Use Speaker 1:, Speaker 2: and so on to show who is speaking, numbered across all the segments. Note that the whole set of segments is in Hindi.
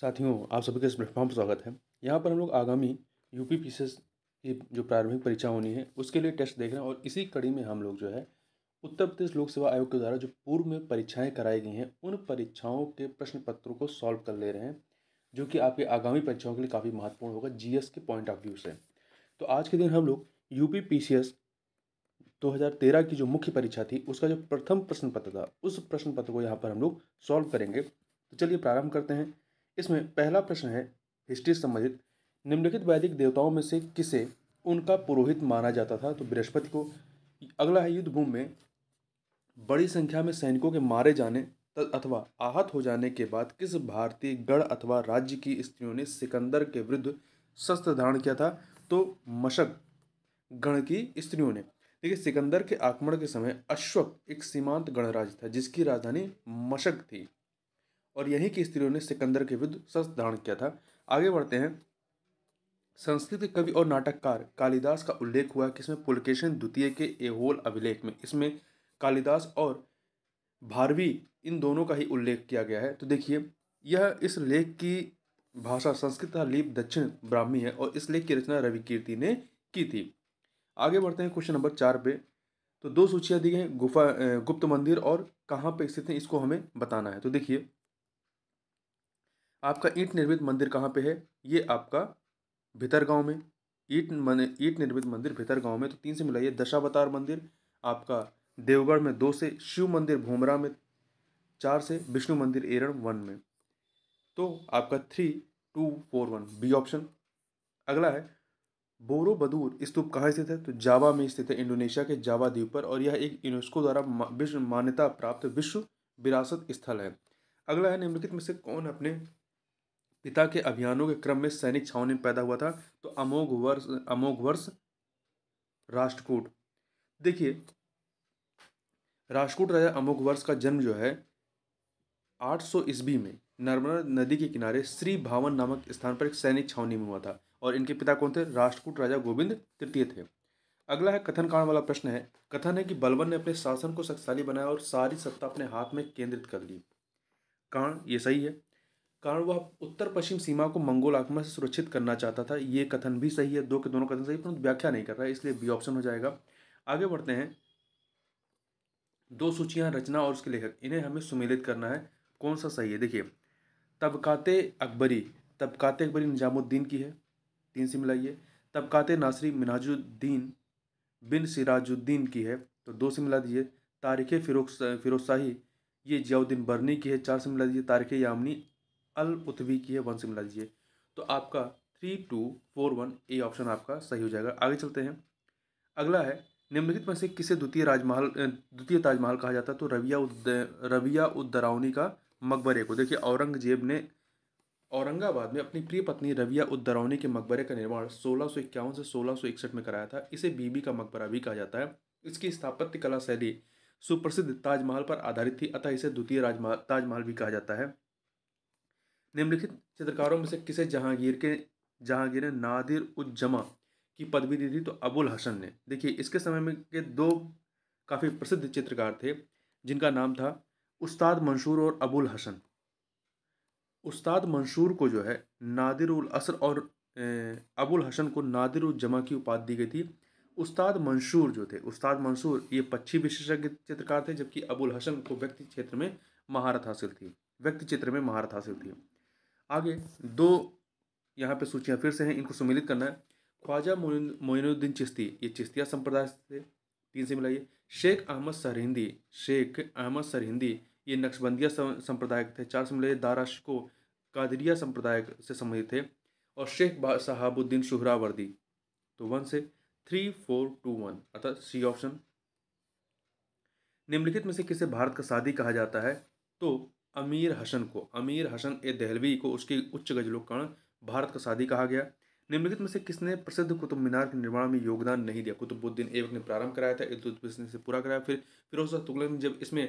Speaker 1: साथियों आप सभी का इस प्लेटफॉर्म पर स्वागत है यहाँ पर हम लोग आगामी यूपी पीसीएस की जो प्रारंभिक परीक्षा होनी है उसके लिए टेस्ट देख रहे हैं और इसी कड़ी में हम लोग जो है उत्तर प्रदेश लोक सेवा आयोग के द्वारा जो पूर्व में परीक्षाएं कराई गई हैं उन परीक्षाओं के प्रश्न पत्रों को सॉल्व कर ले रहे हैं जो कि आपके आगामी परीक्षाओं के लिए काफ़ी महत्वपूर्ण होगा जी के पॉइंट ऑफ व्यू से तो आज के दिन हम लोग यू पी 2013 की जो मुख्य परीक्षा थी उसका जो प्रथम प्रश्न पत्र था उस प्रश्न पत्र को यहाँ पर हम लोग सॉल्व करेंगे तो चलिए प्रारंभ करते हैं इसमें पहला प्रश्न है हिस्ट्री संबंधित निम्नलिखित वैदिक देवताओं में से किसे उनका पुरोहित माना जाता था तो बृहस्पति को अगला है युद्ध भूमि में बड़ी संख्या में सैनिकों के मारे जाने अथवा आहत हो जाने के बाद किस भारतीय गढ़ अथवा राज्य की स्त्रियों ने सिकंदर के विरुद्ध शस्त्र धारण किया था तो मशक गण की स्त्रियों ने देखिए सिकंदर के आक्रमण के समय अश्वक एक सीमांत गणराज्य था जिसकी राजधानी मशक थी और यहीं की स्त्रियों ने सिकंदर के विरुद्ध शस्त्र धारण किया था आगे बढ़ते हैं संस्कृत कवि और नाटककार कालिदास का उल्लेख हुआ कि इसमें पुलकेशन द्वितीय के एहोल अभिलेख में इसमें कालिदास और भारवी इन दोनों का ही उल्लेख किया गया है तो देखिए यह इस लेख की भाषा संस्कृत तथा लीप दक्षिण ब्राह्मी है और इस लेख की रचना रवि कीर्ति ने की थी आगे बढ़ते हैं क्वेश्चन नंबर चार पे तो दो सूचियाँ दी गई हैं गुफा गुप्त मंदिर और कहाँ पे स्थित हैं इसको हमें बताना है तो देखिए आपका ईंट निर्मित मंदिर कहाँ पे है ये आपका भितर गांव में ईट मन ईट निर्मित मंदिर भितर गांव में तो तीन से मिलाइए दशावतार मंदिर आपका देवगढ़ में दो से शिव मंदिर भूमरा में चार से विष्णु मंदिर एरण वन में तो आपका three two four one B option अगला है बोरो बदूर स्तूप कहाँ स्थित है तो जावा में स्थित है इंडोनेशिया के जावा द्वीप पर और यह एक यूनेस्को द्वारा विश्व मान्यता प्राप्त विश्व विरासत स्थल है अगला है निम्नलिखित में से कौन अपने पिता के अभियानों के क्रम में सैनिक छावनी में पैदा हुआ था तो अमोघ वर्ष अमोघ वर्ष राष्ट्रकूट देखिए राष्ट्रकूट राजा अमोघ वर्ष का जन्म जो है 800 सौ ईस्वी में नर्मदा नदी के किनारे श्री भावन नामक स्थान पर एक सैनिक छावनी में हुआ था और इनके पिता कौन थे राष्ट्रकूट राजा गोविंद तृतीय थे अगला है कथन कांड वाला प्रश्न है कथन है कि बलवन ने अपने शासन को शक्तिशाली बनाया और सारी सत्ता अपने हाथ में केंद्रित कर ली कांड ये सही है कारण वह उत्तर पश्चिम सीमा को मंगोल आक्रमण से सुरक्षित करना चाहता था ये कथन भी सही है दो के दोनों कथन सही परंतु व्याख्या नहीं कर रहा है इसलिए बी ऑप्शन हो जाएगा आगे बढ़ते हैं दो सूचियाँ रचना और उसके लेखक इन्हें हमें सुमेलित करना है कौन सा सही है देखिए तबकाते अकबरी तबकाते अकबरी निजामुद्दीन की है तीन से मिलाइए तबकात नासरी मिनाजुद्दीन बिन सिराजुद्दीन की है तो दो से मिला दीजिए तारीख़ फिरोज फिरोज शाही ये जियाउद्दीन बर्नी की है चार से मिला दीजिए तारीख़ यामनी अल पृथ्वी की है वन से मिला दीजिए तो आपका three two four one A option आपका सही हो जाएगा आगे चलते हैं अगला है निम्नलिखित में से किसे द्वितीय राजमहल द्वितीय ताजमहल कहा जाता है तो रविया उद रविया उद्दरावनी का मकबरे को देखिए औरंगजेब ने औरंगाबाद में अपनी प्रिय पत्नी रविया उद्दरौनी के मकबरे का निर्माण सोलह से सोलह में कराया था इसे बीबी का मकबरा भी कहा जाता है इसकी स्थापत्य कला शैली सुप्रसिद्ध ताजमहल पर आधारित थी अतः इसे द्वितीय राजमहल ताजमहल भी कहा जाता है निम्नलिखित चित्रकारों में से किसे जहांगीर के जहांगीर ने नादिर उज्जमा की पदवी दी थी तो अबुल हसन ने देखिए इसके समय में के दो काफ़ी प्रसिद्ध चित्रकार थे जिनका नाम था उस्ताद मंसूर और अबुल हसन उस्ताद मंसूर को जो है नादिर उल असर और अबुल हसन को नादिर उज्जमा की उपाधि दी गई थी उस्ताद मंसूर जो थे उस्ताद मंसूर ये पक्षी विशेषज्ञ चित्रकार थे जबकि अबुल हसन को व्यक्ति क्षेत्र में महारत हासिल थी व्यक्ति चित्र में महारत हासिल थी आगे दो यहाँ पे सूचियाँ फिर से हैं इनको सम्मिलित करना है ख्वाजा मोइनुद्दीन चिश्ती ये चिश्तिया संप्रदाय से तीन से मिलाइए शेख अहमद सरहिंदी शेख अहमद सरहिंदी ये नक्शबंदिया संप्रदाय थे चार से मिलाइए दाराश को कादरिया संप्रदाय से संबंधित थे और शेख साहबुद्दीन शुहरावर्दी तो वन से थ्री फोर टू वन अतः सी ऑप्शन निम्नलिखित में से किसे भारत का शादी कहा जाता है तो अमीर हसन को अमीर हसन ए दहलवी को उसके उच्च गजलोकण भारत का शादी कहा गया निम्नलिखित में से किसने प्रसिद्ध कुतुब मीनार के निर्माण में योगदान नहीं दिया कुतुबुद्दीन एवक ने प्रारंभ कराया था इद्दुद्दीन से पूरा कराया फिर फिरोज शाह तुगलक ने जब इसमें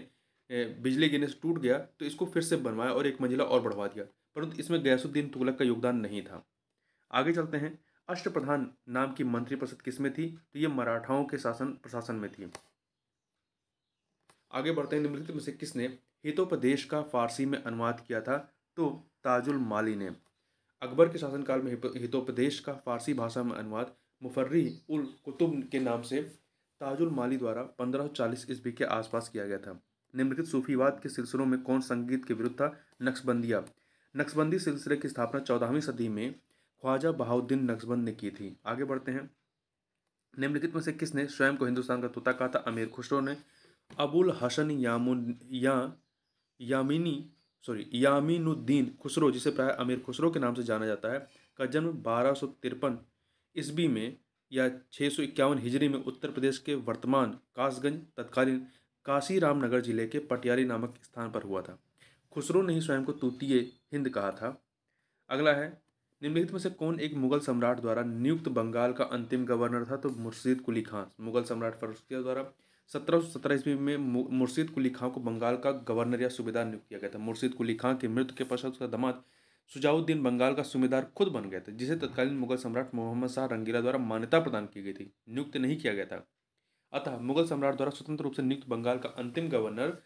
Speaker 1: बिजली गिरने से टूट गया तो इसको फिर से बनवाया और एक मंजिला और बढ़वा दिया परंतु इसमें गयासुद्दीन तुगलक का योगदान नहीं था आगे चलते हैं अष्टप्रधान नाम की मंत्रिपरिषद किसमें थी तो ये मराठाओं के शासन प्रशासन में थी आगे बढ़ते हैं निम्नलिखित में से किसने हितोपदेश का फारसी में अनुवाद किया था तो ताजुल माली ने अकबर के शासनकाल में हितोपदेश का फारसी भाषा में अनुवाद मुफर्री उल कुतुब के नाम से ताजुल माली द्वारा 1540 ईस्वी के आसपास किया गया था निम्नलिखित सूफीवाद के सिलसिलों में कौन संगीत के विरुद्ध था नक्सबंदिया नक्सबंदी सिलसिले की स्थापना चौदहवीं सदी में ख्वाजा बहाउद्दीन नक्सबंद ने की थी आगे बढ़ते हैं निम्नलिखित में से किसने स्वयं को हिंदुस्तान का तोता कहा था अमीर खुसरो ने अबुल हसन यामुन या यामिनी सॉरी यामिनुद्दीन खुसरो जिसे प्राय अमीर खुसरो के नाम से जाना जाता है का जन्म बारह सौ तिरपन ईस्वी में या छः सौ इक्यावन हिजरी में उत्तर प्रदेश के वर्तमान कासगंज तत्कालीन काशी रामनगर जिले के पटियाली नामक स्थान पर हुआ था खुसरो ने ही स्वयं को तूतीय हिंद कहा था अगला है निम्नलिखित में से कौन एक मुगल सम्राट द्वारा नियुक्त बंगाल का अंतिम गवर्नर था तो मुर्शीद कुली खान मुगल सम्राट फरुखिया द्वारा सत्रह सौ सत्रह ईस्वी में मुर्शीद कुली खां को बंगाल का गवर्नर या सूबेदार नियुक्त किया गया था मुर्शीद कुली खां की मृत्यु के पश्चात उसका दामाद सुजाउद्दीन बंगाल का सूबेदार खुद बन गया था जिसे तत्कालीन मुगल सम्राट मोहम्मद शाह रंगीला द्वारा मान्यता प्रदान की गई थी नियुक्त नहीं किया गया था अतः मुगल सम्राट द्वारा स्वतंत्र रूप से नियुक्त बंगाल का अंतिम गवर्नर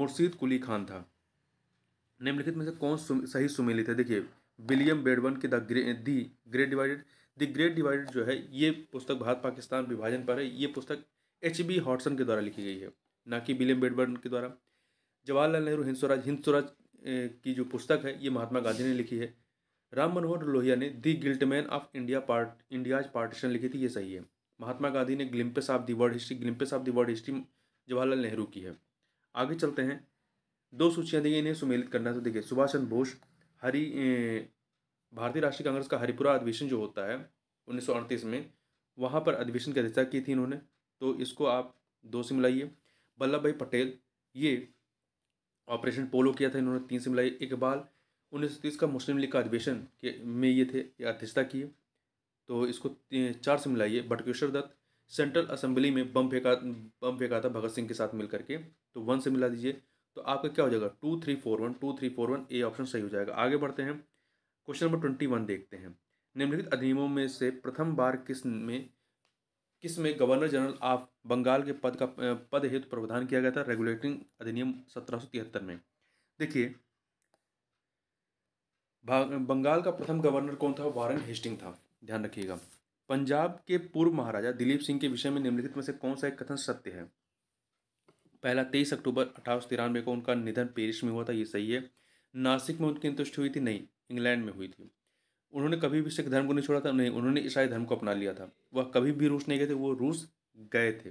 Speaker 1: मुर्शीद कुली खान था निम्नलिखित में से कौन सही सुमेलित है देखिए विलियम बेडवन की the gre the great divided the great divided जो है ये पुस्तक भारत पाकिस्तान विभाजन पर है ये पुस्तक एच बी हॉटसन के द्वारा लिखी गई है ना कि विलियम बेडबर्न के द्वारा जवाहरलाल नेहरू हिंद स्वराज हिंद स्वराज की जो पुस्तक है ये महात्मा गांधी ने लिखी है राम मनोहर लोहिया ने the guilt man of India part India's partition लिखी थी ये सही है महात्मा गांधी ने glimpses of the world history glimpses of the world history Jawaharlal Nehru की है आगे चलते हैं दो सूचियाँ दी इन्हें सुमेलित करना तो देखिए सुभाष चंद्र बोस हरी भारतीय राष्ट्रीय कांग्रेस का हरिपुरा अधिवेशन जो होता है उन्नीस में वहाँ पर अधिवेशन की अध्यक्षता की थी इन्होंने तो इसको आप दो से मिलाइए वल्लभ भाई पटेल ये ऑपरेशन पोलो किया था इन्होंने तीन से मिलाई इकबाल उन्नीस सौ तीस का मुस्लिम लीग का अधिवेशन के में ये थे अध्यक्षता किए तो इसको चार से मिलाइए बटकेश्वर दत्त सेंट्रल असेंबली में बम फेंका बम फेंका था भगत सिंह के साथ मिल करके तो वन से मिला दीजिए तो आपका क्या हो जाएगा two three four one two three four one A option सही हो जाएगा आगे बढ़ते हैं क्वेश्चन नंबर ट्वेंटी वन देखते हैं निम्नलिखित अधिनियमों में से प्रथम बार किस में किस में गवर्नर जनरल ऑफ बंगाल के पद का पद हेतु प्रावधान किया गया था रेगुलेटिंग अधिनियम सत्रह में देखिए बंगाल का प्रथम गवर्नर कौन था वारन हेस्टिंग था ध्यान रखिएगा पंजाब के पूर्व महाराजा दिलीप सिंह के विषय में निम्नलिखित में से कौन सा एक कथन सत्य है पहला तेईस अक्टूबर अठारह को उनका निधन पेरिस में हुआ था ये सही है नासिक में उनकी अंतुष्टि हुई थी नहीं इंग्लैंड में हुई थी उन्होंने कभी भी सिख धर्म को नहीं छोड़ा था नहीं उन्होंने ईसाई धर्म को अपना लिया था वह कभी भी रूस नहीं गए थे वो रूस गए थे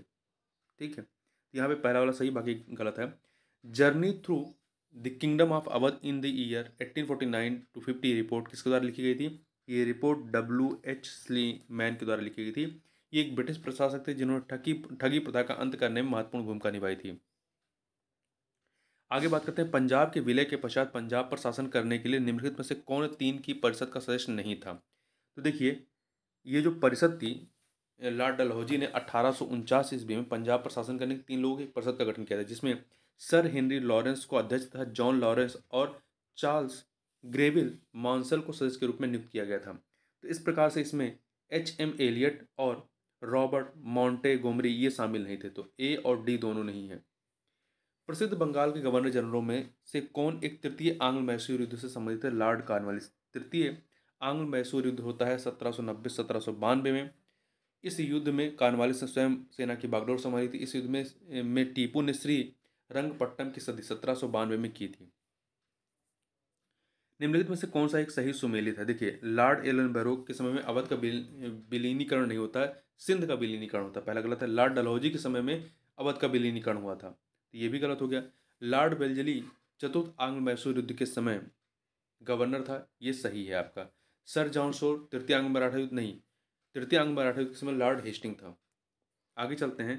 Speaker 1: ठीक है तो यहाँ पे पहला वाला सही बाकी गलत है journey through the kingdom of Awadh in the year 1849 to 50 report किसके द्वारा लिखी गई थी ये report W H Sleeman के द्वारा लिखी गई थी ये एक ब्रिटिश प्रशासक थे जिन्होंने ठगी ठगी प्रथा का अंत करने में महत्वपूर्ण भूमिका निभाई थी आगे बात करते हैं पंजाब के विलय के पश्चात पंजाब पर शासन करने के लिए निम्नलिखित में से कौन तीन की परिषद का सदस्य नहीं था तो देखिए ये जो परिषद थी लॉर्ड डलहौजी ने अठारह ईस्वी में पंजाब पर शासन करने के तीन लोगों की परिषद का गठन किया था जिसमें सर हेनरी लॉरेंस को अध्यक्ष तथा जॉन लॉरेंस और चार्ल्स ग्रेविल मॉन्सल को सदस्य के रूप में नियुक्त किया गया था तो इस प्रकार से इसमें एच एम एलियट और रॉबर्ट मॉन्टे गोमरी ये शामिल नहीं थे तो ए और डी दोनों नहीं हैं प्रसिद्ध बंगाल के गवर्नर जनरलों में से कौन एक तृतीय आंग्ल मैसूर युद्ध से संबंधित है लॉर्ड कार्नवालिस तृतीय आंग्ल मैसूर युद्ध होता है सत्रह सौ नब्बे सत्रह सौ बानवे में इस युद्ध में कार्नवालिस ने स्वयं सेना की बागडोर संभाली थी इस युद्ध में में टीपू ने श्री रंगपट्टम की सदी सत्रह सौ बानवे में की थी निम्नलिखित में से कौन सा एक सही सुमेलित है देखिए लॉर्ड एलन बैरो के समय में अवध का विलीनीकरण नहीं होता है सिंध का विलीनीकरण होता है पहला गलत है लॉर्ड डलहौजी के समय में अवध का विलीनीकरण हुआ था तो ये भी गलत हो गया लॉर्ड बेलजली चतुर्थ आंग्ल मैसूर युद्ध के समय गवर्नर था ये सही है आपका सर जॉन शोर तृतीय आंग्ल मराठा युद्ध नहीं तृतीय आंग्ल मराठा युद्ध के समय लॉर्ड हेस्टिंग था आगे चलते हैं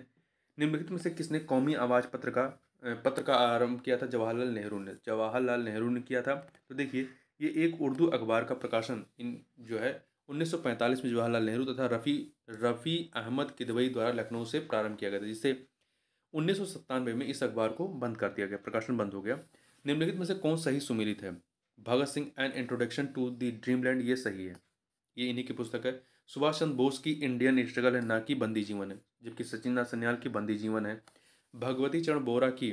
Speaker 1: निम्नलिखित में से किसने कौमी आवाज़ पत्र का पत्र का आरंभ किया था जवाहरलाल नेहरू ने जवाहरलाल नेहरू ने किया था तो देखिए ये एक उर्दू अखबार का प्रकाशन इन जो है 1945 में जवाहरलाल नेहरू तथा रफ़ी रफ़ी अहमद किदवई द्वारा लखनऊ से प्रारंभ किया गया था जिससे उन्नीस में इस अखबार को बंद कर दिया गया प्रकाशन बंद हो गया निम्नलिखित में से कौन सही सुमिलित है Bhagat Singh and introduction to the dreamland ये सही है ये इन्हीं की पुस्तक है सुभाष चंद्र बोस की इंडियन स्ट्रगल है ना कि बंदी जीवन है जबकि सचिन नाथ सन्याल की बंदी जीवन है भगवती चरण बोरा की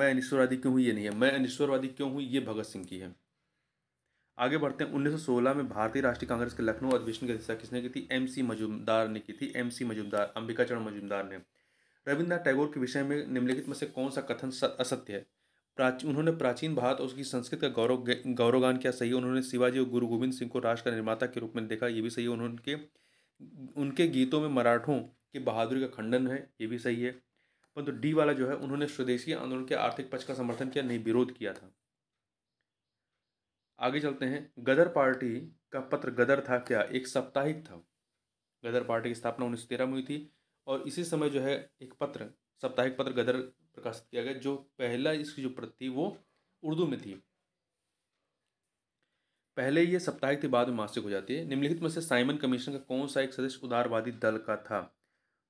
Speaker 1: मैं अनिश्वरवादी क्यों हूँ ये नहीं है मैं अनिश्वरवादी क्यों हूँ ये भगत सिंह की है आगे बढ़ते हैं 1916 में भारतीय राष्ट्रीय कांग्रेस के लखनऊ अधिवेशन की अध्यक्षता किसने की थी एम सी मजुमदार ने की थी एम सी मजुमदार अंबिका चरण मजुमदार ने रविन्द्रनाथ टैगोर के विषय में निम्नलिखित में से कौन सा कथन असत्य है प्राचीन उन्होंने प्राचीन भारत और उसकी संस्कृत का गौरव गौरवगान किया सही है उन्होंने शिवाजी और गुरु गोविंद सिंह को राष्ट्र का निर्माता के रूप में देखा ये भी सही है उन्होंने उनके गीतों में मराठों की बहादुरी का खंडन है ये भी सही है परंतु डी वाला जो है उन्होंने स्वदेशी आंदोलन के आर्थिक पक्ष का समर्थन किया नहीं विरोध किया था आगे चलते हैं गदर पार्टी का पत्र गदर था क्या एक साप्ताहिक था गदर पार्टी की स्थापना उन्नीस में हुई थी और इसी समय जो है एक पत्र साप्ताहिक पत्र गदर प्रकाशित किया गया जो पहला इसकी जो प्रति थी वो उर्दू में थी पहले ये साप्ताहिक थी बाद में मासिक हो जाती है निम्नलिखित में से साइमन कमीशन का कौन सा एक सदस्य उदारवादी दल का था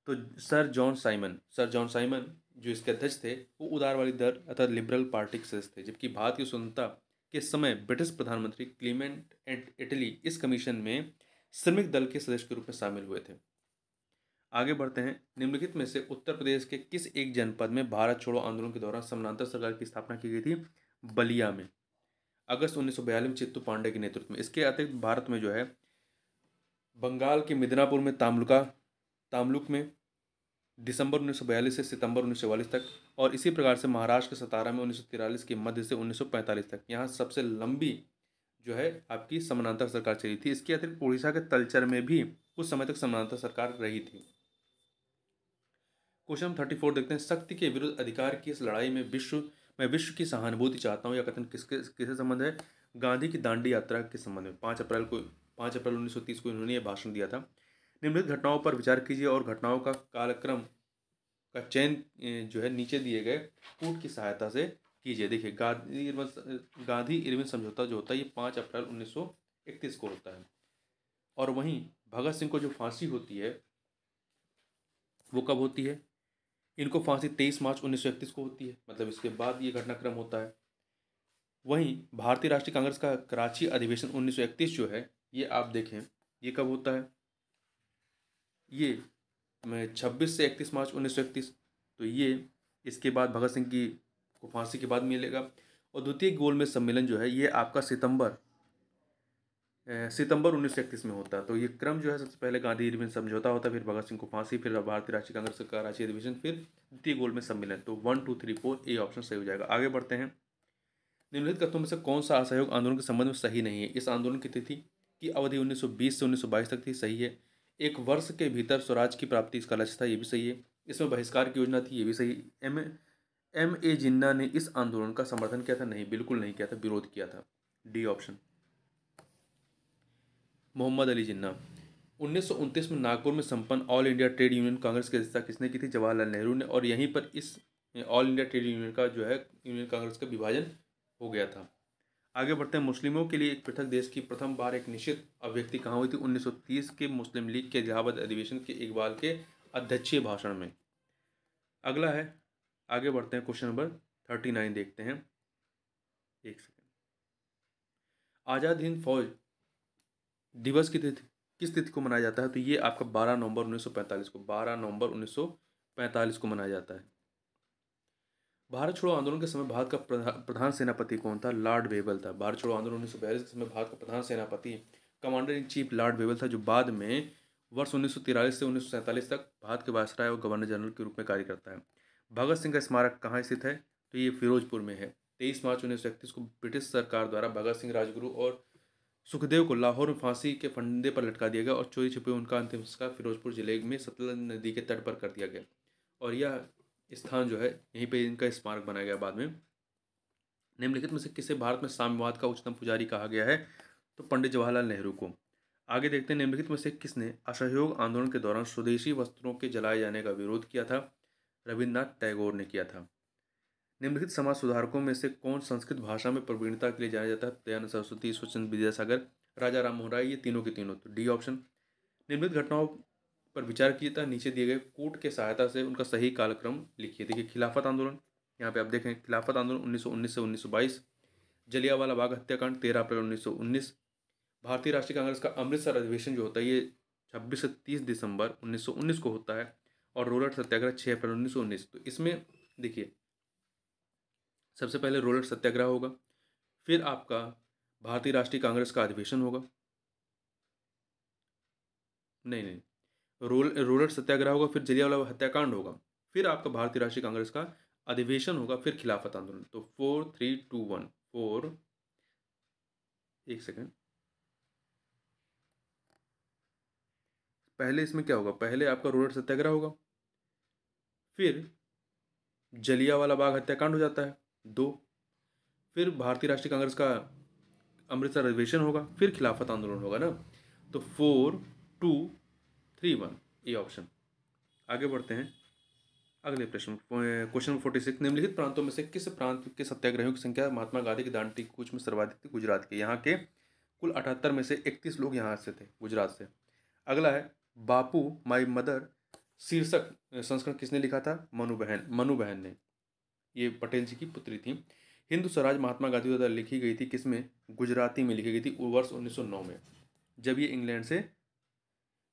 Speaker 1: तो sir John Simon sir John Simon जो इसके अध्यक्ष थे वो उदारवादी दल अर्थात लिबरल पार्टी के सदस्य थे जबकि भारत की स्वतंत्रता के समय ब्रिटिश प्रधानमंत्री क्लीमेंट एंड इटली इस कमीशन में श्रमिक दल के सदस्य के रूप में शामिल हुए थे आगे बढ़ते हैं निम्नलिखित में से उत्तर प्रदेश के किस एक जनपद में भारत छोड़ो आंदोलन के दौरान समानांतर सरकार की स्थापना की गई थी बलिया में अगस्त उन्नीस सौ में चित्तू पांडे के नेतृत्व में इसके अतिरिक्त भारत में जो है बंगाल के मिदनापुर में तामलुका तामलुक में दिसंबर उन्नीस से सितंबर उन्नीस तक और इसी प्रकार से महाराष्ट्र के सतारा में उन्नीस के मध्य से 1945 तक यहाँ सबसे लंबी जो है आपकी समानांतर सरकार चली थी इसके अतिरिक्त उड़ीसा के तलचर में भी कुछ समय तक समानांतर सरकार रही थी क्वेश्चन थर्टी फोर देखते हैं शक्ति के विरुद्ध अधिकार की इस लड़ाई में विश्व मैं विश्व की सहानुभूति चाहता हूँ या कथन किसके किससे संबंध है गांधी की दांडी यात्रा के संबंध में पाँच अप्रैल को पाँच अप्रैल उन्नीस को इन्होंने यह भाषण दिया था निम्नलिखित घटनाओं पर विचार कीजिए और घटनाओं का कालक्रम का चयन जो है नीचे दिए गए कूट की सहायता से कीजिए देखिए गांधी गांधी इरविन समझौता जो होता है ये पाँच अप्रैल उन्नीस को होता है और वहीं भगत सिंह को जो फांसी होती है वो कब होती है इनको फांसी तेईस मार्च उन्नीस को होती है मतलब इसके बाद ये घटनाक्रम होता है वहीं भारतीय राष्ट्रीय कांग्रेस का कराची अधिवेशन 1931 जो है ये आप देखें ये कब होता है ये मैं छब्बीस से इकतीस मार्च उन्नीस सौ इकतीस तो ये इसके बाद भगत सिंह की को फांसी के बाद मिलेगा और द्वितीय गोल में सम्मेलन जो है ये आपका सितंबर सितंबर उन्नीस सौ इकतीस में होता है तो ये क्रम जो है सबसे पहले गांधी इरविन समझौता होता फिर भगत सिंह को फांसी फिर भारतीय राष्ट्रीय कांग्रेस का रांची अधिवेशन फिर द्वितीय गोल में सम्मेलन तो one two three four A option सही हो जाएगा आगे बढ़ते हैं निम्नलिखित कथों में से कौन सा असहयोग आंदोलन के संबंध में सही नहीं है इस आंदोलन की तिथि की अवधि 1920 से 1922 तक थी सही है एक वर्ष के भीतर स्वराज की प्राप्ति इसका लक्ष्य था ये भी सही है इसमें बहिष्कार की योजना थी ये भी सही एम एम ए जिन्ना ने इस आंदोलन का समर्थन किया था नहीं बिल्कुल नहीं किया था विरोध किया था डी ऑप्शन मोहम्मद अली जिन्ना उन्नीस में नागपुर में संपन्न all India trade union congress की अध्यक्षता किसने की थी जवाहरलाल नेहरू ने और यहीं पर इस ऑल इंडिया ट्रेड यूनियन का जो है यूनियन कांग्रेस का विभाजन हो गया था आगे बढ़ते हैं मुस्लिमों के लिए एक पृथक देश की प्रथम बार एक निश्चित अभिव्यक्ति कहाँ हुई थी 1930 के मुस्लिम लीग के इलाहाबाद अधिवेशन के इकबाल के अध्यक्षीय भाषण में अगला है आगे बढ़ते हैं क्वेश्चन नंबर थर्टी नाइन देखते हैं एक सेकेंड आज़ाद हिंद फौज दिवस की तिथि किस तिथि को मनाया जाता है तो ये आपका बारह नवंबर उन्नीस को बारह नवंबर उन्नीस को मनाया जाता है भारत छोड़ो आंदोलन के समय भारत का प्रधान सेनापति कौन था लॉर्ड बेबल था भारत छोड़ो आंदोलन उन्नीस के समय भारत का प्रधान सेनापति commander in chief lord Wavell था जो बाद में वर्ष उन्नीस से उन्नीस तक भारत के वायसराय और गवर्नर जनरल के रूप में कार्य करता है भगत सिंह का स्मारक कहाँ स्थित है तो ये फिरोजपुर में है तेईस मार्च उन्नीस को ब्रिटिश सरकार द्वारा भगत सिंह राजगुरु और सुखदेव को लाहौर में फांसी के फंदे पर लटका दिया गया और चोरी छिपे उनका अंतिम संस्कार फिरोजपुर जिले में सतलज नदी के तट पर कर दिया गया और यह स्थान जो है यहीं पे इनका स्मारक बनाया गया बाद में निम्नलिखित में से किसे भारत में साम्यवाद का उच्चतम पुजारी कहा गया है तो पंडित जवाहरलाल नेहरू को आगे देखते हैं निम्नलिखित में से किसने असहयोग आंदोलन के दौरान स्वदेशी वस्त्रों के जलाए जाने का विरोध किया था रविन्द्रनाथ टैगोर ने किया था निम्नलिखित समाज सुधारकों में से कौन संस्कृत भाषा में प्रवीणता के लिए जाना जाता है दयानंद सरस्वती ईश्वरचंद विद्यासागर राजा राम मोहन राय ये तीनों के तीनों तो डी ऑप्शन निम्नलिखित घटनाओं पर विचार किया था नीचे दिए गए कोट के सहायता से उनका सही कालक्रम लिखिए देखिए खिलाफत आंदोलन यहाँ पे आप देखें खिलाफत आंदोलन 1919 से 1922 जलियावाला बाग हत्याकांड 13 अप्रैल 1919 भारतीय राष्ट्रीय कांग्रेस का अमृतसर अधिवेशन जो होता है ये 26 से 30 दिसंबर 1919 को होता है और रोलट सत्याग्रह 6 अप्रैल 1919 तो इसमें देखिए सबसे पहले रोलट सत्याग्रह होगा फिर आपका भारतीय राष्ट्रीय कांग्रेस का अधिवेशन होगा नहीं नहीं रोल रोलर सत्याग्रह होगा फिर जलियावाला हत्याकांड होगा फिर आपका भारतीय राष्ट्रीय कांग्रेस का अधिवेशन होगा फिर खिलाफत आंदोलन तो four three two one four एक सेकेंड पहले इसमें क्या होगा पहले आपका रूरल सत्याग्रह होगा फिर जलियावाला बाग हत्याकांड हो जाता है दो फिर भारतीय राष्ट्रीय कांग्रेस का अमृतसर अधिवेशन होगा फिर खिलाफत आंदोलन होगा ना तो फोर टू थ्री वन ये ऑप्शन आगे बढ़ते हैं अगले प्रश्न क्वेश्चन फोर्टी सिक्स निम्नलिखित प्रांतों में से किस प्रांत के सत्याग्रहियों की संख्या महात्मा गांधी की दांडी कूच में सर्वाधिक थी गुजरात के यहाँ के कुल अठहत्तर में से इकतीस लोग यहाँ से थे गुजरात से अगला है बापू माई मदर शीर्षक संस्करण किसने लिखा था मनु बहन मनु बहन ने ये पटेल जी की पुत्री थी हिंदू स्वराज महात्मा गांधी द्वारा लिखी गई थी किसमें गुजराती में लिखी गई थी वर्ष 1909 में जब ये इंग्लैंड से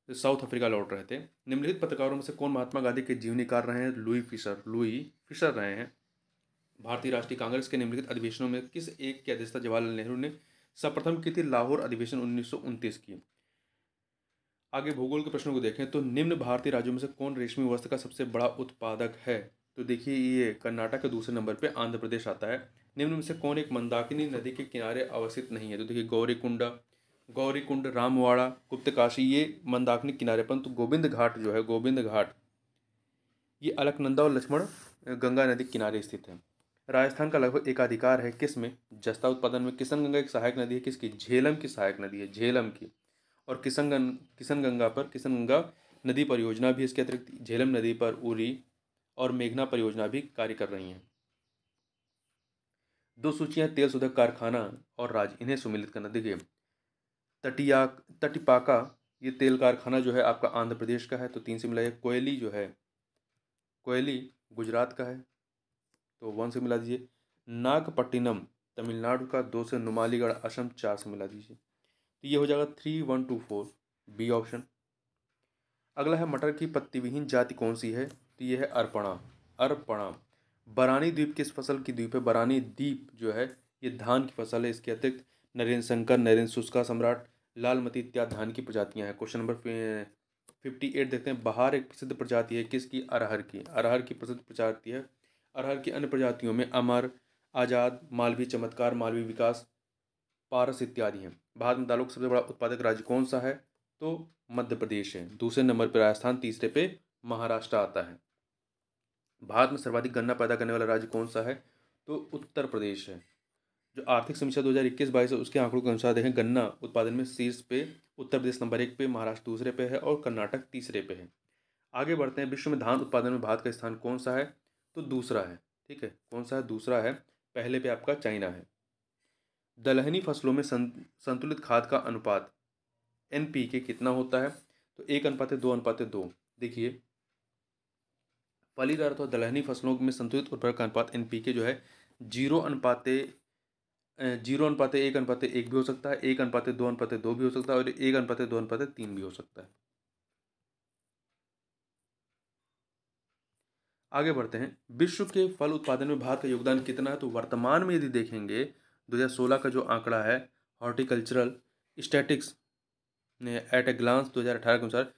Speaker 1: साउथ अफ्रीका लौट रहे थे निम्नलिखित पत्रकारों में से कौन महात्मा गांधी के जीवनीकार रहे हैं लुई फिशर लुई फिशर रहे हैं भारतीय राष्ट्रीय कांग्रेस के निम्नलिखित अधिवेशनों में किस एक की अध्यक्षता जवाहरलाल नेहरू ने सर्वप्रथम की थी लाहौर अधिवेशन उन्नीस की आगे भूगोल के प्रश्नों को देखें तो निम्न भारतीय राज्यों में से कौन रेशमी वस्त्र का सबसे बड़ा उत्पादक है तो देखिए ये कर्नाटक के दूसरे नंबर पे आंध्र प्रदेश आता है निम्न में से कौन एक मंदाकिनी नदी के किनारे अवस्थित नहीं है तो देखिए गौरीकुंडा गौरीकुंड रामवाड़ा गुप्त काशी ये मंदाकिनी किनारे परंतु गोविंद घाट जो है गोविंद घाट ये अलकनंदा और लक्ष्मण गंगा नदी किनारे स्थित है राजस्थान का लगभग एकाधिकार है किस में जस्ता उत्पादन में गंगा एक सहायक नदी है किसकी झेलम की सहायक नदी है झेलम की और किशन गंगा पर किशन गंगा नदी परियोजना भी इसके अतिरिक्त झेलम नदी पर उरी और मेघना परियोजना भी कार्य कर रही हैं दो सूचियाँ तेल शोधक कारखाना और राज इन्हें सुमिलित करना देखिए तटिया तटिपाका ये तेल कारखाना जो है आपका आंध्र प्रदेश का है तो तीन से मिलाइए कोयली जो है कोयली गुजरात का है तो वन से मिला दीजिए नागपट्टिनम तमिलनाडु का दो से नुमालीगढ़ असम चार से मिला दीजिए तो ये हो जाएगा three one two four B option अगला है मटर की पत्ती विहीन जाति कौन सी है तो ये है अर्पणा अर्पणा बरानी द्वीप किस फसल की द्वीप है बरानी द्वीप जो है ये धान की फसल है इसके अतिरिक्त नरेंद्र शंकर नरेंद्र सुस्का सम्राट लाल मती इत्यादि धान की प्रजातियाँ हैं क्वेश्चन नंबर फिफ्टी एट देखते हैं बाहर एक प्रसिद्ध प्रजाति है किसकी अरहर की अरहर की प्रसिद्ध प्रजाति है अरहर की अन्य प्रजातियों में अमर आज़ाद मालवी चमत्कार मालवी विकास पारस इत्यादि हैं भारत में दालों का सबसे बड़ा उत्पादक राज्य कौन सा है तो मध्य प्रदेश है दूसरे नंबर पर राजस्थान तीसरे पे महाराष्ट्र आता है भारत में सर्वाधिक गन्ना पैदा करने वाला राज्य कौन सा है तो उत्तर प्रदेश है जो आर्थिक समीक्षा दो हज़ार इक्कीस बाईस है उसके आंकड़ों के अनुसार देखें गन्ना उत्पादन में शीर्ष पे उत्तर प्रदेश नंबर एक पे महाराष्ट्र दूसरे पे है और कर्नाटक तीसरे पे है आगे बढ़ते हैं विश्व में धान उत्पादन में भारत का स्थान कौन सा है तो दूसरा है ठीक है कौन सा है दूसरा है पहले पे आपका चाइना है दलहनी फसलों में संतुलित खाद का अनुपात एन पी के कितना होता है तो एक अनुपात दो अनुपात दो देखिए फलीदार अथवा दलहनी फसलों में संतुलित उर्वरक का अनुपात एन पी के जो है जीरो अनुपात जीरो अनुपात एक अनुपात एक भी हो सकता है एक अनुपात दो अनुपात दो भी हो सकता है और एक अनुपात दो अनुपात तीन भी हो सकता है आगे बढ़ते हैं विश्व के फल उत्पादन में भारत का योगदान कितना है तो वर्तमान में यदि देखेंगे 2016 का जो आंकड़ा है हॉर्टिकल्चरल स्टैटिक्स ने एट ए ग्लांस 2018 के अनुसार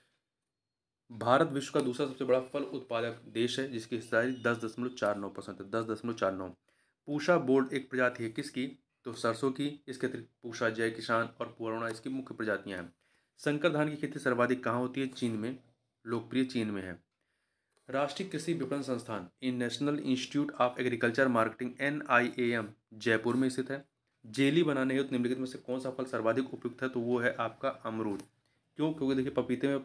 Speaker 1: भारत विश्व का दूसरा सबसे बड़ा फल उत्पादक देश है जिसकी हिस्सेदारी दस दशमलव चार नौ परसेंट है दस दशमलव चार नौ पूषा बोर्ड एक प्रजाति है किसकी तो सरसों की इसके अतिरिक्त पूषा जय किसान और पुराना इसकी मुख्य प्रजातियाँ हैं संकर धान की खेती सर्वाधिक कहाँ होती है चीन में लोकप्रिय चीन में है राष्ट्रीय कृषि विपणन संस्थान इन national institute of agriculture marketing N I A M Jaipur में स्थित है जेली बनाने हेतु निम्नलिखित में से कौन सा फल सर्वाधिक उपयुक्त है तो वो है आपका अमरूद क्यों क्योंकि देखिए पपीते में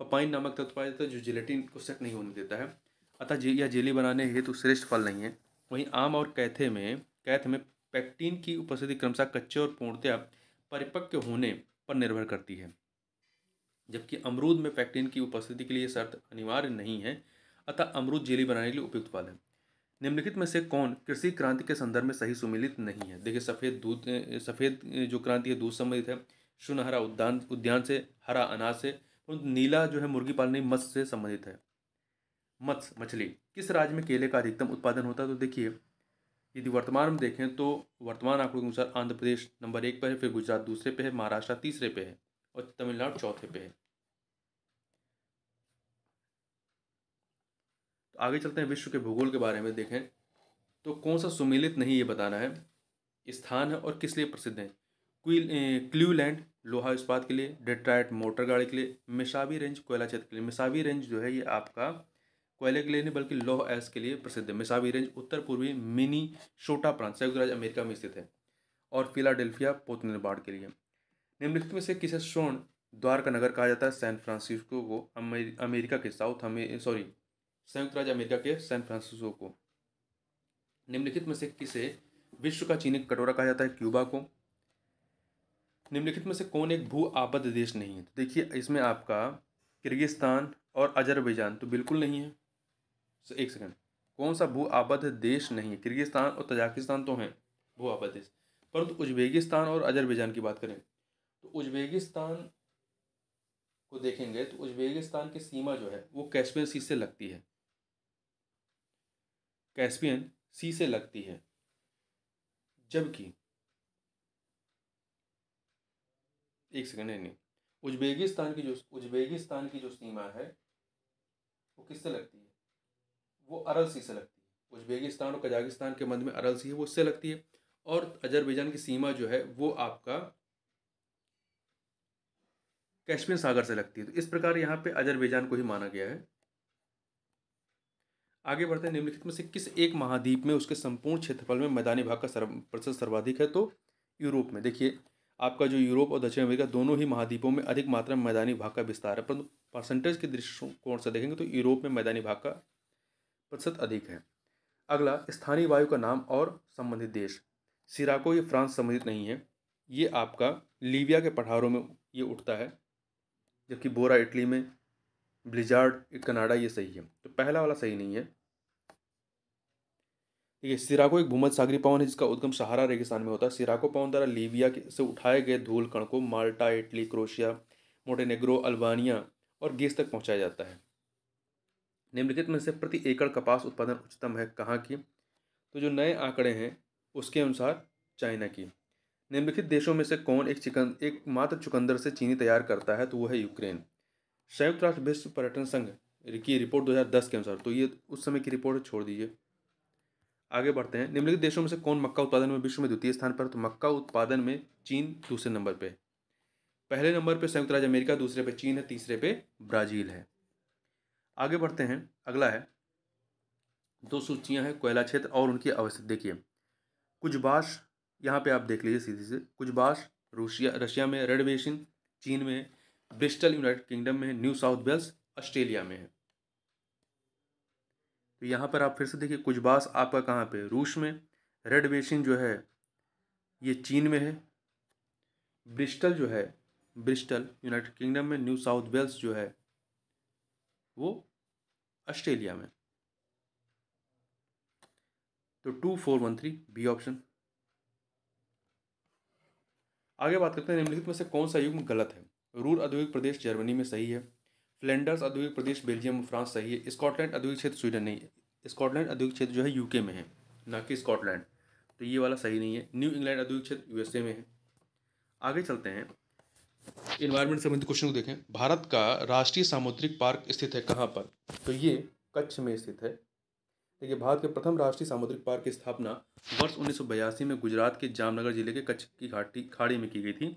Speaker 1: पपाइन नामक तत्व पाया जाता है जो जिलेटिन को सेट नहीं होने देता है अतः जे या जेली बनाने हेतु श्रेष्ठ फल नहीं है वहीं आम और कैथे में कैथ में पैक्टीन की उपस्थिति क्रमशः कच्चे और पूर्णतया परिपक्व होने पर निर्भर करती है जबकि अमरूद में पैक्टीन की उपस्थिति के लिए शर्त अनिवार्य नहीं है अतः अमरूद जेली बनाने के लिए उपयुक्त फल है निम्नलिखित में से कौन कृषि क्रांति के संदर्भ में सही सुमिलित नहीं है देखिए सफ़ेद दूध सफ़ेद जो क्रांति है दूध संबंधित है सुनहरा उद्यान उद्यान से हरा अनाज से परंतु नीला जो है मुर्गी पालने मत्स्य से संबंधित है मत्स्य मछली किस राज्य में केले का अधिकतम उत्पादन होता है तो देखिए यदि वर्तमान में देखें तो वर्तमान आंकड़ों के अनुसार आंध्र प्रदेश नंबर एक पर है फिर गुजरात दूसरे पे है महाराष्ट्र तीसरे पे है और तमिलनाडु चौथे पे है तो आगे चलते हैं विश्व के भूगोल के बारे में देखें तो कौन सा सुमिलित नहीं ये बताना है स्थान है और किस लिए प्रसिद्ध है क्ल्यूलैंड लोहा इस्पात के लिए डेट्राइट मोटर गाड़ी के लिए मिसावी रेंज कोयला क्षेत्र के लिए मिसावी रेंज जो है ये आपका कोयले के लिए नहीं बल्कि लोह एस के लिए प्रसिद्ध है मिसावी रेंज उत्तर पूर्वी मिनी शोटा प्रांत संयुक्त राज्य अमेरिका में स्थित है और फिलाडेल्फिया पोत निर्माण के लिए निम्नलिखित में से किसे स्वर्ण द्वार का नगर कहा जाता है सैन फ्रांसिस्को को अमेरिका के साउथ सॉरी संयुक्त राज्य अमेरिका के सैन फ्रांसिस्को को निम्नलिखित में से किसे विश्व का चीनी कटोरा कहा जाता है क्यूबा को निम्नलिखित में से कौन एक भू आबद्ध देश नहीं है तो देखिए इसमें आपका किर्गिस्तान और अजरबैजान तो बिल्कुल नहीं है एक सेकंड कौन सा भू आबद्ध देश नहीं है किर्गिस्तान और तजाकिस्तान तो हैं भू आबद्ध देश परंतु तो उज्बेगिस्तान और अजरबैजान की बात करें तो उज्बेगिस्तान को देखेंगे तो उज्बेगिस्तान की सीमा जो है वो कैस्पियन सी से लगती है कैस्पियन सी से लगती है जबकि एक सेकंड नहीं उज्बेगिस्तान की जो उज्बेगिस्तान की जो सीमा है वो किससे लगती है वो अरल सी से लगती है उज्बेगिस्तान और कजाकिस्तान के मध्य में अरल सी है वो उससे लगती है और अजरबैजान की सीमा जो है वो आपका कश्मीर सागर से लगती है तो इस प्रकार यहाँ पे अजरबैजान को ही माना गया है आगे बढ़ते हैं निम्नलिखित में से किस एक महाद्वीप में उसके संपूर्ण क्षेत्रफल में मैदानी भाग का प्रतिशत सर्वाधिक है तो यूरोप में देखिए आपका जो यूरोप और दक्षिण अमेरिका दोनों ही महाद्वीपों में अधिक मात्रा में मैदानी भाग का विस्तार है परंतु परसेंटेज के दृष्टिकोण से देखेंगे तो यूरोप में मैदानी भाग का प्रतिशत अधिक है अगला स्थानीय वायु का नाम और संबंधित देश सिराको ये फ्रांस संबंधित नहीं है ये आपका लीबिया के पठारों में ये उठता है जबकि बोरा इटली में ब्लिजार्ड कनाडा ये सही है तो पहला वाला सही नहीं है ठीक है सिराको एक भूमध सागरी पवन है जिसका उद्गम सहारा रेगिस्तान में होता है सिराको पवन द्वारा लीबिया के से उठाए गए धूल कण को Malta Italy Croatia Montenegro Albania और गेस तक पहुँचाया जाता है निम्नलिखित में से प्रति एकड़ कपास उत्पादन उच्चतम है कहाँ की तो जो नए आंकड़े हैं उसके अनुसार चाइना की निम्नलिखित देशों में से कौन एक चिकन एक मात्र चुकंदर से चीनी तैयार करता है तो वो है यूक्रेन संयुक्त राष्ट्र विश्व पर्यटन संघ की रिपोर्ट 2010 के अनुसार तो ये उस समय की रिपोर्ट छोड़ दीजिए आगे बढ़ते हैं निम्नलिखित देशों में से कौन मक्का उत्पादन में विश्व में द्वितीय स्थान पर तो मक्का उत्पादन में चीन दूसरे नंबर पर पहले नंबर पर संयुक्त राज्य अमेरिका दूसरे पर चीन है तीसरे पे ब्राज़ील है आगे बढ़ते हैं अगला है दो सूचियाँ हैं कोयला क्षेत्र और उनकी अवस्थित देखिए कुछ बाश यहाँ पे आप देख लीजिए सीधे से कुछ बाश रूसिया रशिया में रेड बेसिन चीन में ब्रिस्टल यूनाइटेड किंगडम में न्यू साउथ वेल्स ऑस्ट्रेलिया में है तो यहाँ पर आप फिर से देखिए कुछ बाश आपका कहाँ पे रूस में रेड बेसिन जो है ये चीन में है ब्रिस्टल जो है ब्रिस्टल यूनाइटेड किंगडम में न्यू साउथ वेल्स जो है वो ऑस्ट्रेलिया में तो two four one three B option आगे बात करते हैं निम्नलिखित में से कौन सा युग्म गलत है रूर औद्योगिक प्रदेश जर्मनी में सही है फ्लैंडर्स औद्योगिक प्रदेश बेल्जियम और फ्रांस सही है स्कॉटलैंड औद्योगिक क्षेत्र स्वीडन नहीं है स्कॉटलैंड औद्योगिक क्षेत्र जो है यूके में है ना कि स्कॉटलैंड तो ये वाला सही नहीं है न्यू इंग्लैंड औद्योगिक क्षेत्र यूएसए में है आगे चलते हैं इन्वायरमेंट संबंधित क्वेश्चन को देखें भारत का राष्ट्रीय सामुद्रिक पार्क स्थित है कहाँ पर तो ये कच्छ में स्थित है देखिए भारत के प्रथम राष्ट्रीय सामुद्रिक पार्क की स्थापना वर्ष उन्नीस में गुजरात के जामनगर जिले के कच्छ की घाटी खाड़ी में की गई थी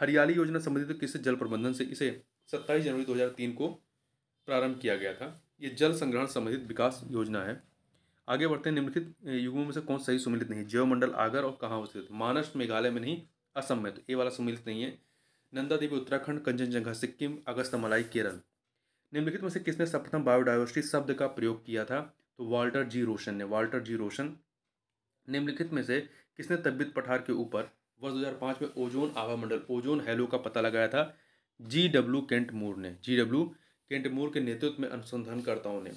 Speaker 1: हरियाली योजना संबंधित किस जल प्रबंधन से इसे 27 जनवरी 2003 को प्रारंभ किया गया था ये जल संग्रहण संबंधित विकास योजना है आगे बढ़ते हैं निम्नलिखित युगों में से कौन सही सुमिलित नहीं जैवमंडल आगर और कहाँ स्थित महाराष्ट्र मेघालय में नहीं असम में तो ये वाला सम्मिलित नहीं है नंदा देवी उत्तराखंड कंचनजंगा सिक्किम अगस्त मलाई केरल निम्नलिखित में से किसने सर्वप्रथम बायोडाइवर्सिटी शब्द का प्रयोग किया था तो वाल्टर जी रोशन ने वाल्टर जी रोशन निम्नलिखित में से किसने तबियत पठार के ऊपर वर्ष दो में ओजोन आभा मंडल ओजोन हेलो का पता लगाया था जी डब्ल्यू केंट मूर ने जी डब्ल्यू केंट मूर के नेतृत्व में अनुसंधानकर्ताओं ने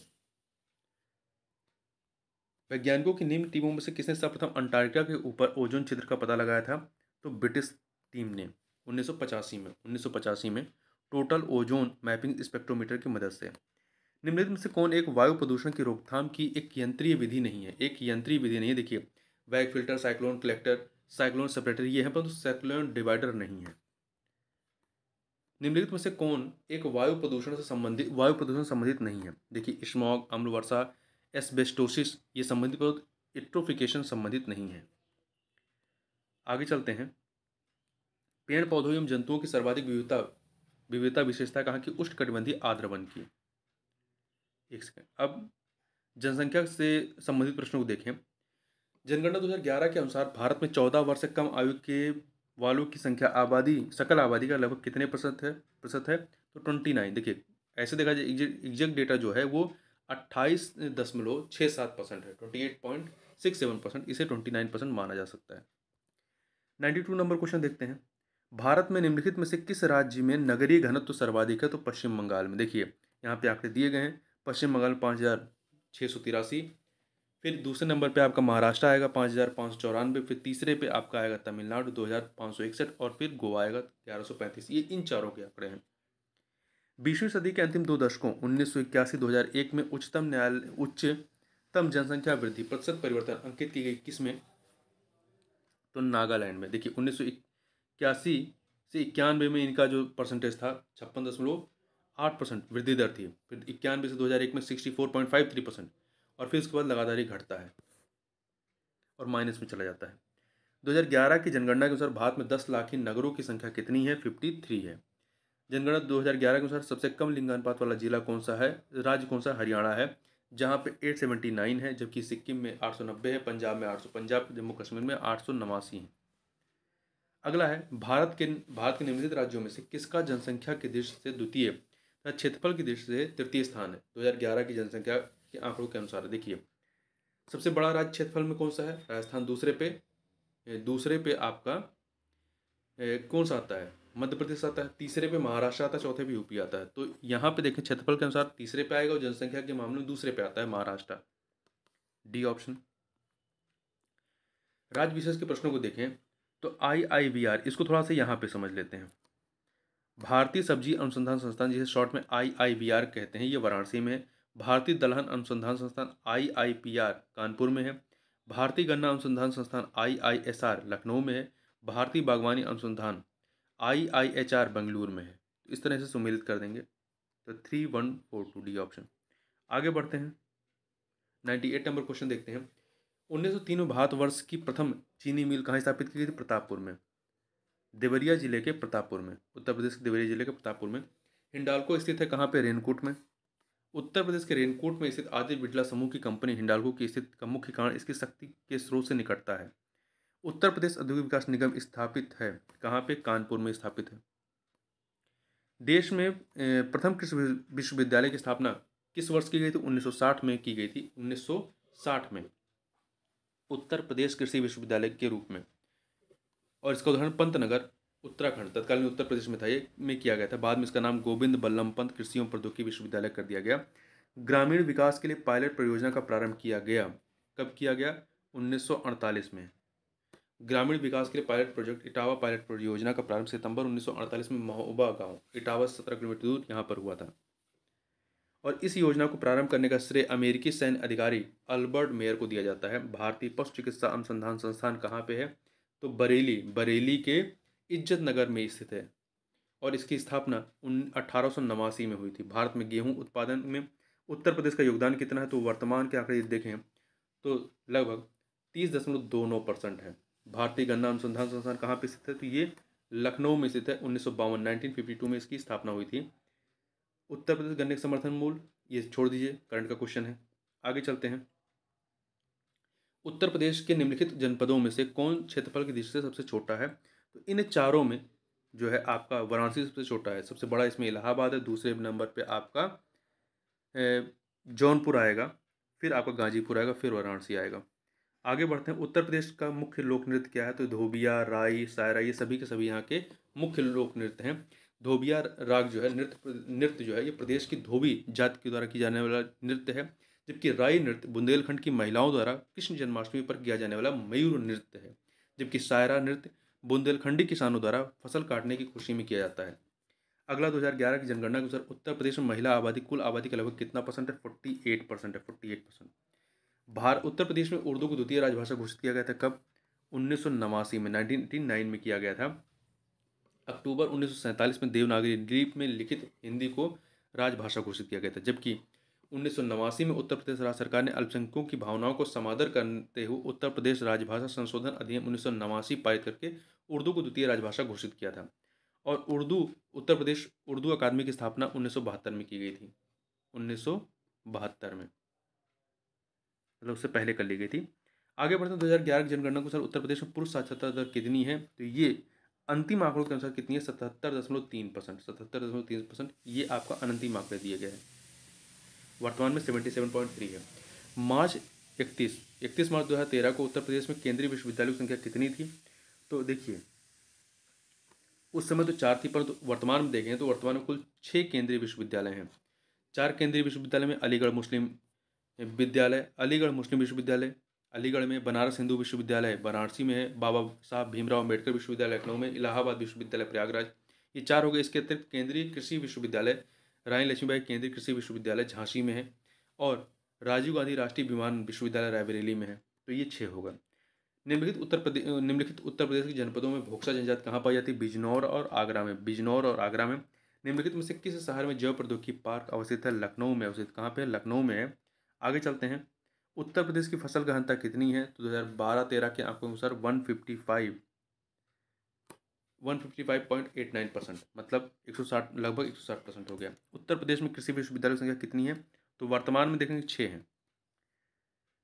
Speaker 1: वैज्ञानिकों की निम्न टीमों में से किसने सर्वप्रथम अंटार्कटिका के ऊपर ओजोन चित्र का पता लगाया था तो ब्रिटिश टीम ने उन्नीस में उन्नीस में टोटल ओजोन मैपिंग स्पेक्ट्रोमीटर की मदद से निम्नलिखित में से कौन एक वायु प्रदूषण की रोकथाम की एक यंत्रीय विधि नहीं है एक यंत्रीय विधि नहीं है देखिए bag filter cyclone collector cyclone separator ये है परंतु तो साइक्लोन डिवाइडर नहीं है निम्नलिखित में से कौन एक वायु प्रदूषण से संबंधित वायु प्रदूषण संबंधित नहीं है देखिए स्मॉग अम्ल वर्षा एसबेस्टोसिस ये संबंधित इट्रोफिकेशन संबंधित नहीं है आगे चलते हैं पेड़ पौधों एवं जंतुओं की सर्वाधिक विविधता विविधता विशेषता कहाँ की उष्ण कटिबंधी आद्रवन वन की एक सेकेंड अब जनसंख्या से संबंधित प्रश्नों को देखें जनगणना 2011 के अनुसार भारत में 14 वर्ष से कम आयु के वालों की संख्या आबादी सकल आबादी का लगभग कितने प्रतिशत है प्रतिशत है तो ट्वेंटी नाइन देखिए ऐसे देखा जाए एग्जैक्ट डेटा जो है वो अट्ठाईस दशमलव छः सात परसेंट है twenty eight point six seven percent इसे ट्वेंटी नाइन परसेंट माना जा सकता है नाइन्टी टू नंबर क्वेश्चन देखते हैं भारत में निम्नलिखित में से किस राज्य में नगरीय घनत्व तो सर्वाधिक है तो पश्चिम बंगाल में देखिए यहाँ पे आंकड़े दिए गए हैं पश्चिम बंगाल पाँच हज़ार छः सौ तिरासी फिर दूसरे नंबर पे आपका महाराष्ट्र आएगा पाँच हज़ार पाँच सौ चौरानवे फिर तीसरे पे आपका आएगा तमिलनाडु दो हज़ार पाँच सौ इकसठ और फिर गोवा आएगा ग्यारह सौ पैंतीस ये इन चारों के आंकड़े हैं बीसवीं सदी के अंतिम दो दशकों उन्नीस सौ इक्यासी दो हज़ार एक में उच्चतम न्यायालय उच्चतम जनसंख्या वृद्धि प्रतिशत परिवर्तन अंकित की गई किस में तो नागालैंड में देखिए उन्नीस सौ इक्यासी से इक्यानवे में इनका जो परसेंटेज था छप्पन दशमलव आठ परसेंट वृद्धि दर थी फिर इक्यानवे से दो हज़ार एक में sixty four point five three percent और फिर उसके बाद लगातार ही घटता है और माइनस में चला जाता है 2011 की जनगणना के अनुसार भारत में दस लाख ही नगरों की संख्या कितनी है फिफ्टी थ्री है जनगणना 2011 के अनुसार सबसे कम लिंगानुपात वाला जिला कौन सा है राज्य कौन सा हरियाणा है जहाँ पे 879 है जबकि सिक्किम में 890 है पंजाब में 800 पंजाब जम्मू कश्मीर में आठ सौ नवासी हैं अगला है भारत के भारत के निम्नलिखित राज्यों में से किसका जनसंख्या की दृष्टि से द्वितीय तथा क्षेत्रफल की दृष्टि से तृतीय स्थान है 2011 की जनसंख्या के आंकड़ों के अनुसार देखिए सबसे बड़ा राज्य क्षेत्रफल में कौन सा है राजस्थान दूसरे पे दूसरे पे आपका कौन सा आता है मध्य प्रदेश आता है तीसरे पे महाराष्ट्र आता है चौथे पे यूपी आता है तो यहाँ पे देखें क्षेत्रफल के अनुसार तीसरे पे आएगा और जनसंख्या के मामले में दूसरे पे आता है महाराष्ट्र डी ऑप्शन राज्य विशेष के प्रश्नों को देखें तो आई आई वी आर इसको थोड़ा सा यहाँ पे समझ लेते हैं भारतीय सब्जी अनुसंधान संस्थान जिसे शॉर्ट में आई आई वी आर कहते हैं ये वाराणसी में है भारतीय दलहन अनुसंधान संस्थान I I P R Kanpur में है भारतीय गन्ना अनुसंधान संस्थान I I S R Lucknow में है भारतीय बागवानी अनुसंधान I I H R Bangalore में है तो इस तरह से सुमेलित कर देंगे तो three one four two D option आगे बढ़ते हैं नाइन्टी एट नंबर क्वेश्चन देखते हैं उन्नीस सौ तीन में वर्ष की प्रथम चीनी मिल कहाँ स्थापित की गई थी प्रतापपुर में देवरिया जिले के प्रतापपुर में उत्तर प्रदेश के देवरिया जिले के प्रतापपुर में हिंडालको स्थित है कहाँ पे रेनकोट में उत्तर प्रदेश के रेनकोट में स्थित आदि बिड़ला समूह की कंपनी हिंडालको की स्थित का मुख्य कारण इसकी शक्ति के स्रोत से निकटता है उत्तर प्रदेश औद्योगिक विकास निगम स्थापित है कहाँ पे कानपुर में स्थापित है देश में प्रथम कृषि विश्वविद्यालय की स्थापना किस वर्ष की गई थी 1960 में की गई थी 1960 में उत्तर प्रदेश कृषि विश्वविद्यालय के रूप में और इसका उदाहरण पंतनगर उत्तराखंड तत्कालीन उत्तर प्रदेश में था ये में किया गया था बाद में इसका नाम गोविंद बल्लम पंत कृषि एवं प्रौद्योगिकी विश्वविद्यालय कर दिया गया ग्रामीण विकास के लिए पायलट परियोजना का प्रारंभ किया गया कब किया गया 1948 में ग्रामीण विकास के लिए पायलट प्रोजेक्ट इटावा पायलट परियोजना का प्रारंभ सितंबर 1948 में महोबा गांव इटावा सत्रह किलोमीटर दूर यहाँ पर हुआ था और इस योजना को प्रारंभ करने का श्रेय अमेरिकी सैन्य अधिकारी अल्बर्ट मेयर को दिया जाता है भारतीय पशु चिकित्सा अनुसंधान संस्थान कहाँ पे है तो बरेली बरेली के इज्जत नगर में स्थित है और इसकी स्थापना उन अठारह में हुई थी भारत में गेहूँ उत्पादन में उत्तर प्रदेश का योगदान कितना है तो वर्तमान के आंकड़े देखें तो लगभग तीस दशमलव दो नौ परसेंट है भारतीय गन्ना अनुसंधान संस्थान कहाँ पर स्थित है तो ये लखनऊ में स्थित है उन्नीस सौ बावन नाइनटीन फिफ्टी टू में इसकी स्थापना हुई थी उत्तर प्रदेश गन्ने के समर्थन मूल ये छोड़ दीजिए करंट का क्वेश्चन है आगे चलते हैं उत्तर प्रदेश के निम्नलिखित जनपदों में से कौन क्षेत्रफल की दृष्टि से सबसे छोटा है तो इन चारों में जो है आपका वाराणसी सबसे छोटा है सबसे बड़ा इसमें इलाहाबाद है दूसरे नंबर पे आपका जौनपुर आएगा फिर आपका गाजीपुर आएगा फिर वाराणसी आएगा आगे बढ़ते हैं उत्तर प्रदेश का मुख्य लोक नृत्य क्या है तो धोबिया राई सायरा ये सभी के सभी यहाँ के मुख्य लोक नृत्य हैं धोबिया राग जो है नृत्य नृत्य जो है ये प्रदेश की धोबी जाति के द्वारा की जाने वाला नृत्य है जबकि राई नृत्य बुंदेलखंड की महिलाओं द्वारा कृष्ण जन्माष्टमी पर किया जाने वाला मयूर नृत्य है जबकि सायरा नृत्य बुंदेलखंडी किसानों द्वारा फसल काटने की खुशी में किया जाता है अगला 2011 की जनगणना के अनुसार उत्तर प्रदेश में महिला आबादी कुल आबादी के लगभग कितना परसेंट है 48 परसेंट है 48 परसेंट भारत उत्तर प्रदेश में उर्दू को द्वितीय राजभाषा घोषित किया गया था कब उन्नीस में नाइनटीन नाइन में किया गया था अक्टूबर उन्नीस में देवनागरी द्वीप में लिखित हिंदी को राजभाषा घोषित किया गया था जबकि उन्नीस में उत्तर प्रदेश राज्य सरकार ने अल्पसंख्यकों की भावनाओं को समादर करते हुए उत्तर प्रदेश राजभाषा संशोधन अधिनियम उन्नीस पारित करके उर्दू को द्वितीय राजभाषा घोषित किया था और उर्दू उत्तर प्रदेश उर्दू अकादमी की स्थापना उन्नीस में की गई थी उन्नीस में मतलब उससे पहले कर ली गई थी आगे बढ़ते हैं दो हज़ार ग्यारह की जनगणना के अनुसार उत्तर प्रदेश में पुरुष साक्षरता दर कितनी है तो ये अंतिम आंकड़ों के अनुसार कितनी है सतहत्तर दशमलव तीन परसेंट सतहत्तर दशमलव तीन परसेंट ये आपका अनंतिम आंकड़े दिए गए हैं वर्तमान में सेवेंटी सेवन पॉइंट थ्री है मार्च इकतीस इकतीस मार्च दो हज़ार तेरह को उत्तर प्रदेश में केंद्रीय विश्वविद्यालयों की संख्या कितनी थी तो देखिए उस समय तो चार थी पर तो वर्तमान में देखें तो वर्तमान में कुल छः केंद्रीय विश्वविद्यालय हैं चार केंद्रीय विश्वविद्यालय में अलीगढ़ मुस्लिम विद्यालय अलीगढ़ मुस्लिम विश्वविद्यालय अलीगढ़ में बनारस हिंदू विश्वविद्यालय वाराणसी में है बाबा साहब भीमराव अम्बेडकर विश्वविद्यालय लखनऊ में इलाहाबाद विश्वविद्यालय प्रयागराज ये चार हो गए इसके अतिरिक्त केंद्रीय कृषि विश्वविद्यालय रानी लक्ष्मीबाई केंद्रीय कृषि विश्वविद्यालय झांसी में है और राजीव गांधी राष्ट्रीय विमान विश्वविद्यालय रायबरेली में है तो ये छः होगा निम्नलिखित उत्तर प्रदेश निम्नलिखित उत्तर प्रदेश के जनपदों में भोक्सा जनजाति कहाँ पाई जाती है बिजनौर और आगरा में बिजनौर और आगरा में निम्नलिखित में से किस शहर में जैव प्रौद्योगिकी पार्क अवस्थित है लखनऊ में अवस्थित कहाँ पर लखनऊ में है आगे चलते हैं उत्तर प्रदेश की फसल गहनता कितनी है तो दो हज़ार बारह तेरह के आंकड़ों के अनुसार one fifty five one fifty five point eight nine percent मतलब एक सौ साठ लगभग एक सौ साठ परसेंट हो गया उत्तर प्रदेश में कृषि विश्वविद्यालय की संख्या कितनी है तो वर्तमान में देखेंगे छः हैं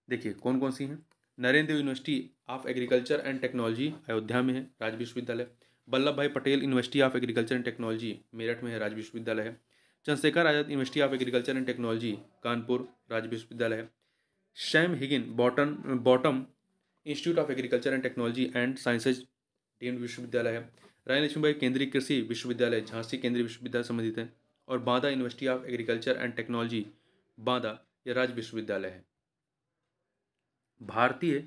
Speaker 1: देखिए कौन कौन सी हैं Narendra university of agriculture and technology Ayodhya में है राज्य विश्वविद्यालय Vallabh Bhai Patel university of agriculture and technology Meerut में है राज्य विश्वविद्यालय है Chandrashekhar Azad university of agriculture and technology Kanpur राज्य विश्वविद्यालय Sam Higginbottom bottom institute of agriculture and technology and sciences deemed विश्वविद्यालय है लक्ष्मी लक्ष्मीबाई केंद्रीय कृषि विश्वविद्यालय झांसी केंद्रीय विश्वविद्यालय संबंधित है और Banda university of agriculture and technology Banda यह राज्य विश्वविद्यालय है भारतीय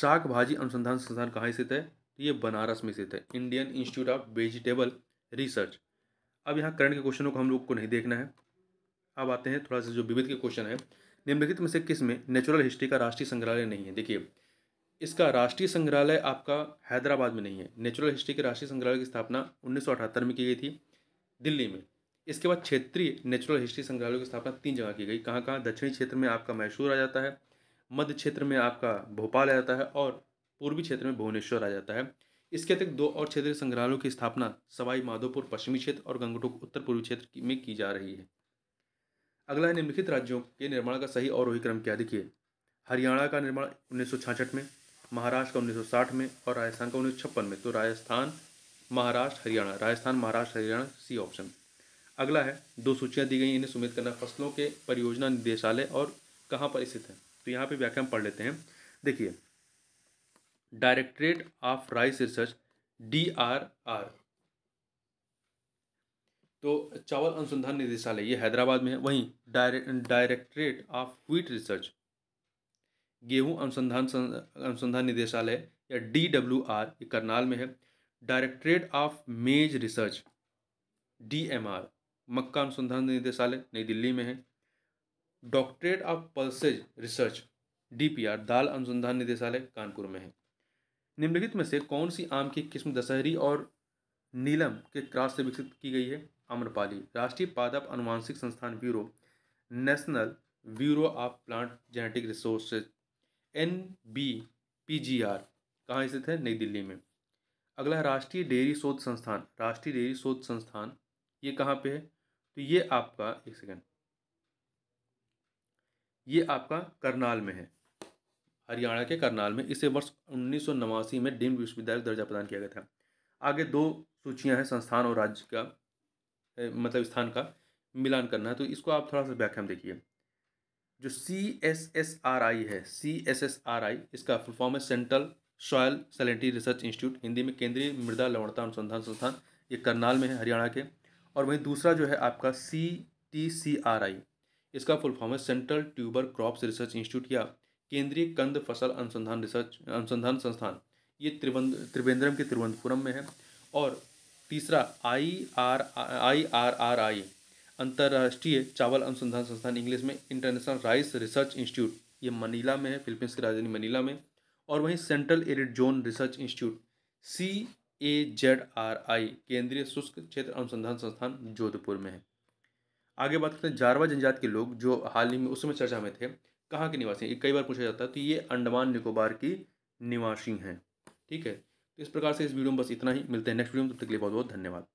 Speaker 1: शाक भाजी अनुसंधान संस्थान कहाँ स्थित है तो ये बनारस में स्थित है Indian institute of vegetable research अब यहाँ करंट के क्वेश्चनों को हम लोग को नहीं देखना है अब आते हैं थोड़ा सा जो विविध के क्वेश्चन है निम्नलिखित में से किस में नेचुरल हिस्ट्री का राष्ट्रीय संग्रहालय नहीं है देखिए इसका राष्ट्रीय संग्रहालय आपका हैदराबाद में नहीं है नेचुरल हिस्ट्री के राष्ट्रीय संग्रहालय की स्थापना उन्नीस में की गई थी दिल्ली में इसके बाद क्षेत्रीय नेचुरल हिस्ट्री संग्रहालय की स्थापना तीन जगह की गई कहाँ कहाँ दक्षिणी क्षेत्र में आपका मैसूर आ जाता है मध्य क्षेत्र में आपका भोपाल आ जाता है और पूर्वी क्षेत्र में भुवनेश्वर आ जाता है इसके अतिरिक्त दो और क्षेत्रीय संग्रहालयों की स्थापना सवाई माधोपुर पश्चिमी क्षेत्र और गंगटोक उत्तर पूर्वी क्षेत्र में की जा रही है अगला निम्नलिखित राज्यों के निर्माण का सही और वही क्रम क्या देखिए हरियाणा का निर्माण उन्नीस में महाराष्ट्र का उन्नीस में और राजस्थान का उन्नीस में तो राजस्थान महाराष्ट्र हरियाणा राजस्थान महाराष्ट्र हरियाणा सी ऑप्शन अगला है दो सूचियाँ दी गई इन्हें सुमित करना फसलों के परियोजना निदेशालय और कहाँ पर स्थित है तो यहाँ पे व्याख्या पढ़ लेते हैं देखिए directorate of rice research D R R तो चावल अनुसंधान निदेशालय ये हैदराबाद में है वहीं डायरेक्टरेट ऑफ व्हीट रिसर्च गेहूं अनुसंधान अनुसंधान निदेशालय या डी डब्ल्यू आर ये करनाल में है directorate of maize research D M R मक्का अनुसंधान निदेशालय नई दिल्ली में है doctorate of pulses research D P R दाल अनुसंधान निदेशालय कानपुर में है निम्नलिखित में से कौन सी आम की किस्म दशहरी और नीलम के क्रॉस से विकसित की गई है आम्रपाली राष्ट्रीय पादप अनुवांशिक संस्थान bureau national bureau of plant genetic resources N B P G R कहाँ स्थित है नई दिल्ली में अगला राष्ट्रीय डेयरी शोध संस्थान राष्ट्रीय डेयरी शोध संस्थान ये कहाँ पे है तो ये आपका एक सेकेंड ये आपका करनाल में है हरियाणा के करनाल में इसे वर्ष उन्नीस में डीम्ड विश्वविद्यालय दर्जा प्रदान किया गया था आगे दो सूचियाँ हैं संस्थान और राज्य का मतलब स्थान का मिलान करना है तो इसको आप थोड़ा सा व्याख्या में देखिए जो C S S R I है C S S R I इसका फुल फॉर्म है central soil salinity research institute Hindi में केंद्रीय मृदा लवणता अनुसंधान संस्थान ये करनाल में है हरियाणा के और वहीं दूसरा जो है आपका C T C R I इसका फुल फॉर्म है central tuber crops research institute या केंद्रीय कंद फसल अनुसंधान रिसर्च अनुसंधान संस्थान ये त्रिवेंद्रम के तिरुवनंतपुरम में है और तीसरा I R I R R I अंतर्राष्ट्रीय चावल अनुसंधान संस्थान इंग्लिश में इंटरनेशनल राइस रिसर्च इंस्टीट्यूट ये मनीला में है फिलीपींस की राजधानी मनीला में और वहीं central arid zone research institute C A Z R I केंद्रीय शुष्क क्षेत्र अनुसंधान संस्थान जोधपुर में है आगे बात करते हैं जारवा जनजाति के लोग जो हाल ही में उस समय चर्चा में थे कहाँ के निवासी हैं कई बार पूछा जाता है तो ये अंडमान निकोबार की निवासी हैं ठीक है तो इस प्रकार से इस वीडियो में बस इतना ही मिलते हैं नेक्स्ट वीडियो में तब तक के लिए बहुत बहुत धन्यवाद